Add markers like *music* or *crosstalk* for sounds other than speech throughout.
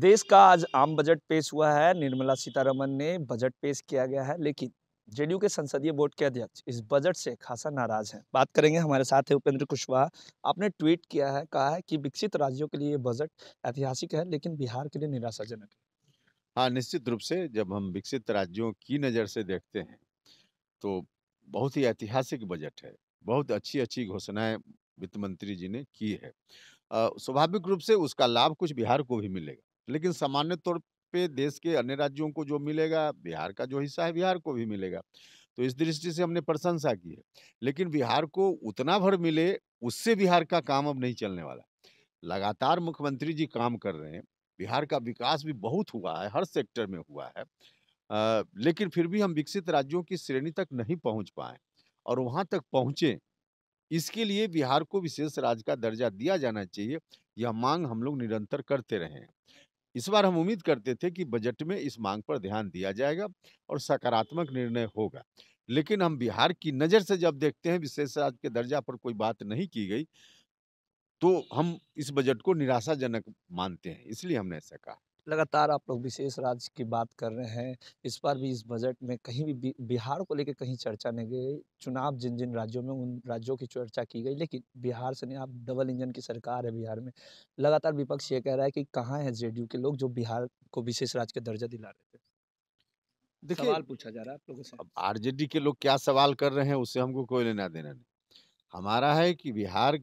देश का आज आम बजट पेश हुआ है निर्मला सीतारमन ने बजट पेश किया गया है लेकिन जेडीयू के संसदीय बोर्ड के अध्यक्ष इस बजट से खासा नाराज हैं बात करेंगे हमारे साथ है उपेंद्र कुशवाहा आपने ट्वीट किया है कहा है कि विकसित राज्यों के लिए बजट ऐतिहासिक है लेकिन बिहार के लिए निराशाजनक है हाँ निश्चित रूप से जब हम विकसित राज्यों की नज़र से देखते हैं तो बहुत ही ऐतिहासिक बजट है बहुत अच्छी अच्छी घोषणाएं वित्त मंत्री जी ने की है स्वाभाविक रूप से उसका लाभ कुछ बिहार को भी मिलेगा लेकिन सामान्य तौर पे देश के अन्य राज्यों को जो मिलेगा बिहार का जो हिस्सा है बिहार को भी मिलेगा तो इस दृष्टि से हमने प्रशंसा की है लेकिन बिहार को उतना भर मिले उससे बिहार का काम अब नहीं चलने वाला लगातार मुख्यमंत्री जी काम कर रहे हैं बिहार का विकास भी बहुत हुआ है हर सेक्टर में हुआ है आ, लेकिन फिर भी हम विकसित राज्यों की श्रेणी तक नहीं पहुंच पाए और वहां तक पहुंचे इसके लिए बिहार को विशेष राज्य का दर्जा दिया जाना चाहिए यह मांग हम लोग निरंतर करते रहे हैं इस बार हम उम्मीद करते थे कि बजट में इस मांग पर ध्यान दिया जाएगा और सकारात्मक निर्णय होगा लेकिन हम बिहार की नज़र से जब देखते हैं विशेष राज्य के दर्जा पर कोई बात नहीं की गई तो हम इस बजट को निराशाजनक मानते हैं इसलिए हमने ऐसा कहा लगातार आप लोग विशेष राज्य की बात कर रहे हैं इस बार भी इस बजट में कहीं भी बिहार को लेकर कहीं चर्चा नहीं गई चुनाव जिन जिन राज्यों में उन राज्यों की चर्चा की गई लेकिन बिहार से नहीं आप डबल इंजन की सरकार है बिहार में लगातार विपक्ष ये कह रहा है कि कहाँ है जे के लोग जो बिहार को विशेष राज्य का दर्जा दिला रहे थे देखिए सवाल पूछा जा रहा है आप लोगों से अब आरजेडी के लोग क्या सवाल कर रहे हैं उससे हमको कोई लेना देना नहीं हमारा है कि बिहार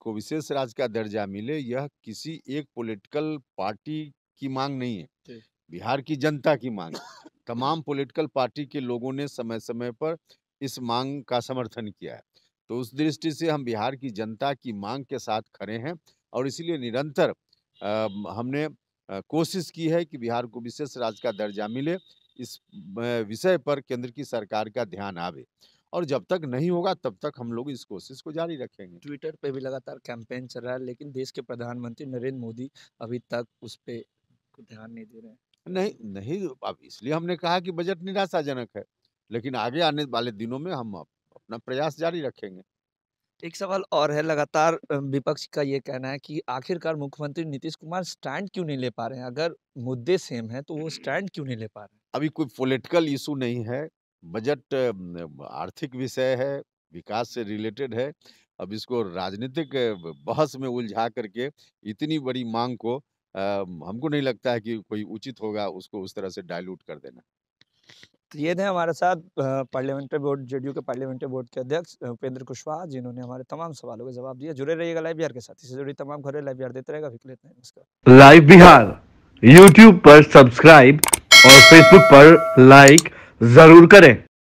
को विशेष राज्य का दर्जा मिले यह किसी एक पॉलिटिकल पार्टी की मांग नहीं है बिहार की जनता की मांग *coughs* तमाम पॉलिटिकल पार्टी के लोगों ने समय समय पर इस मांग का समर्थन किया है तो उस दृष्टि से हम बिहार की जनता की मांग के साथ खड़े हैं और इसलिए निरंतर हमने कोशिश की है कि बिहार को विशेष राज्य का दर्जा मिले इस विषय पर केंद्र की सरकार का ध्यान आवे और जब तक नहीं होगा तब तक हम लोग इस कोशिश को जारी रखेंगे ट्विटर पे भी लगातार कैंपेन चल रहा है लेकिन देश के प्रधानमंत्री नरेंद्र मोदी अभी तक उस पर को ध्यान नहीं दे रहे हैं नहीं नहीं अब इसलिए हमने कहा कि बजट निराशाजनक है लेकिन आगे आने वाले दिनों में हम अपना प्रयास जारी रखेंगे एक सवाल और है लगातार विपक्ष का ये कहना है कि आखिरकार मुख्यमंत्री नीतीश कुमार स्टैंड क्यों नहीं ले पा रहे हैं अगर मुद्दे सेम है तो वो स्टैंड क्यों नहीं ले पा रहे हैं अभी कोई पोलिटिकल इशू नहीं है बजट आर्थिक विषय है विकास से रिलेटेड है अब इसको राजनीतिक बहस में उलझा करके इतनी बड़ी मांग को हमको नहीं लगता है कि कोई उचित होगा उसको उस तरह से डायलूट कर देना तो ये थे हमारे साथ पार्लियामेंट्री बोर्ड जेडीयू के पार्लियामेंट्री बोर्ड के अध्यक्ष उपेंद्र कुशवाहा जिन्होंने हमारे तमाम सवालों के जवाब दिया जुड़े रहिएगा लाइव बिहार के साथ इससे जुड़ी तमाम खबरें लाइव बिहार देते रहेगा फिर इतना नमस्कार लाइव बिहार यूट्यूब पर सब्सक्राइब और फेसबुक पर लाइक जरूर करें